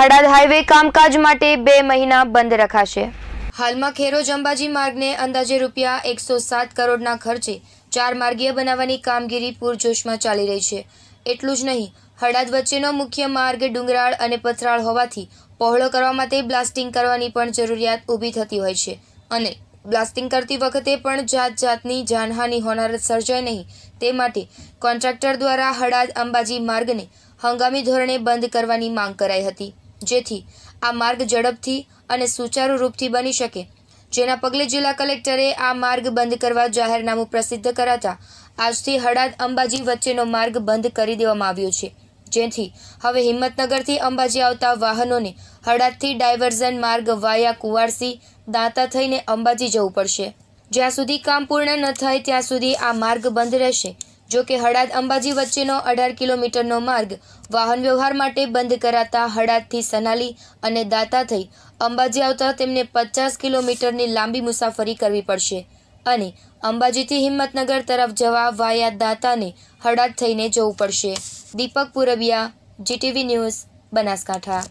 ખડાદ highway કામકાજ માટે બે મહિના બંધ રખાશે હાલમાં ખેરોજ અંબાજી માર્ગને અંદાજે રૂપિયા એકસો સાત કરોડના ખર્ચે ચાર માર્ગીય બનાવવાની કામગીરી પૂરજોશમાં ચાલી રહી છે એટલું જ નહીં હડાદ વચ્ચેનો મુખ્ય માર્ગ ડુંગરાળ અને પથરાળ હોવાથી પહોળો કરવા માટે બ્લાસ્ટિંગ કરવાની પણ જરૂરિયાત ઊભી થતી હોય છે અને બ્લાસ્ટિંગ કરતી વખતે પણ જાત જાતની જાનહાનિ હોનાર સર્જાય નહીં તે માટે કોન્ટ્રાક્ટર દ્વારા હડાદ અંબાજી માર્ગને હંગામી ધોરણે બંધ કરવાની માંગ કરાઈ હતી જેથી આ માર્ગ ઝડપથી અને સુચારુ રૂપથી બની શકે જેના પગલે જિલ્લા કલેક્ટરે આ માર્ગ બંધ કરવા જાહેરનામું પ્રસિદ્ધ કરાતા આજથી હડાદ અંબાજી વચ્ચેનો માર્ગ બંધ કરી દેવામાં આવ્યો છે જેથી હવે હિંમતનગરથી અંબાજી આવતા વાહનોને હડાદથી ડાયવર્ઝન માર્ગ વાયા કુવારસી દાંતા થઈને અંબાજી જવું પડશે જ્યાં સુધી કામ પૂર્ણ ન થાય ત્યાં સુધી આ માર્ગ બંધ રહેશે જો કે હડાદ અંબાજી વચ્ચેનો અઢાર કિલોમીટરનો માર્ગ વાહન વ્યવહાર માટે બંધ કરાતા હડાદથી સનાલી અને દાતા થઈ અંબાજી આવતા તેમને પચાસ કિલોમીટરની લાંબી મુસાફરી કરવી પડશે અને અંબાજીથી હિંમતનગર તરફ જવા વાયા દાતાને હડાદ થઈને જવું પડશે દીપક પુરબિયા જીટીવી ન્યૂઝ બનાસકાંઠા